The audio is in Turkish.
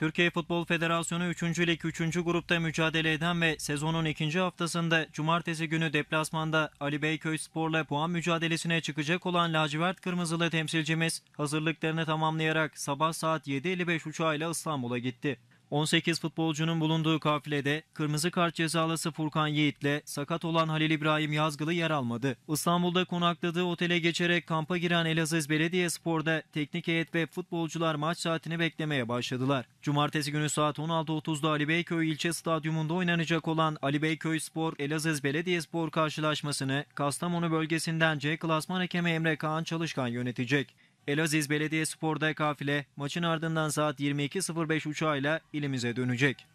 Türkiye Futbol Federasyonu 3. Lig 3. grupta mücadele eden ve sezonun 2. haftasında cumartesi günü deplasmanda Ali Beyköy Spor'la puan mücadelesine çıkacak olan lacivert kırmızılı temsilcimiz hazırlıklarını tamamlayarak sabah saat 7.55 uçağıyla İstanbul'a gitti. 18 futbolcunun bulunduğu kafilede kırmızı kart cezalısı Furkan Yiğit'le sakat olan Halil İbrahim Yazgılı yer almadı. İstanbul'da konakladığı otele geçerek kampa giren Elaziz Belediyespor'da teknik heyet ve futbolcular maç saatini beklemeye başladılar. Cumartesi günü saat 16.30'da Ali Beyköy ilçe stadyumunda oynanacak olan Ali Beyköy Spor elaziz Belediyespor karşılaşmasını Kastamonu bölgesinden C klasman hakemi Emre Kaan Çalışkan yönetecek. Elaziz Belediyespor'da kafile maçın ardından saat 22.05 uçağıyla ilimize dönecek.